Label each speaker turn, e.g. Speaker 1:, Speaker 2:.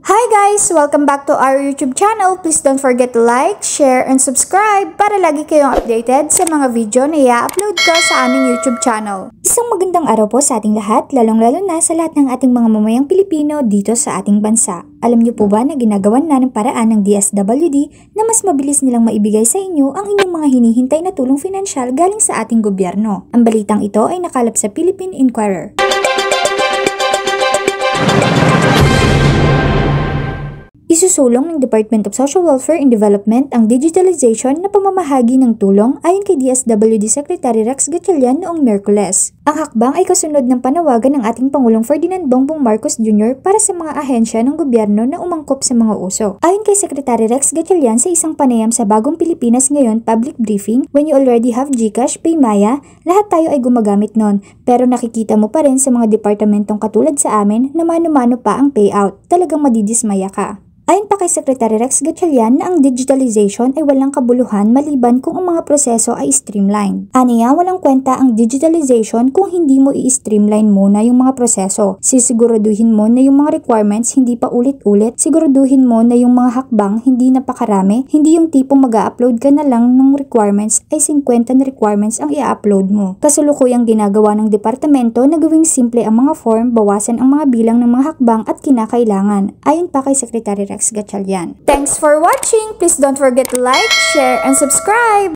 Speaker 1: Hi guys! Welcome back to our YouTube channel. Please don't forget to like, share, and subscribe
Speaker 2: para lagi kayong updated sa mga video na i-upload ko sa aming YouTube channel. Isang magandang araw po sa ating lahat, lalong-lalo na sa lahat ng ating mga mamayang Pilipino dito sa ating bansa. Alam niyo po ba na ginagawan na ng paraan ng DSWD na mas mabilis nilang maibigay sa inyo ang inyong mga hinihintay na tulong finansyal galing sa ating gobyerno? Ang balitang ito ay nakalap sa Philippine Inquirer. Isusulong ng Department of Social Welfare and Development ang digitalization na pamamahagi ng tulong ayon kay DSWD Secretary Rex Gatchalian noong Merkules. Ang hakbang ay kasunod ng panawagan ng ating Pangulong Ferdinand Bongbong Marcos Jr. para sa mga ahensya ng gobyerno na umangkop sa mga uso. Ayon kay Secretary Rex Gatchalian sa isang panayam sa Bagong Pilipinas Ngayon public briefing, when you already have GCash, Paymaya, lahat tayo ay gumagamit noon. pero nakikita mo pa rin sa mga departamentong katulad sa amin na mano-mano pa ang payout. Talagang madidismaya ka kay Secretary Rex Gatchalian na ang digitalization ay walang kabuluhan maliban kung ang mga proseso ay streamlined. Aniya, walang kwenta ang digitalization kung hindi mo i-streamline muna yung mga proseso. Sisiguraduhin mo na yung mga requirements hindi pa ulit-ulit, siguraduhin mo na yung mga hakbang hindi napakarami, hindi yung tipong mag upload ka na lang ng requirements ay 50 na requirements ang i-upload mo. Kasulukuyang ginagawa ng departamento na gawing simple ang mga form, bawasan ang mga bilang ng mga hakbang at kinakailangan, ayon pa kay Secretary Rex Gatchalian.
Speaker 1: Thanks for watching! Please don't forget to like, share, and subscribe!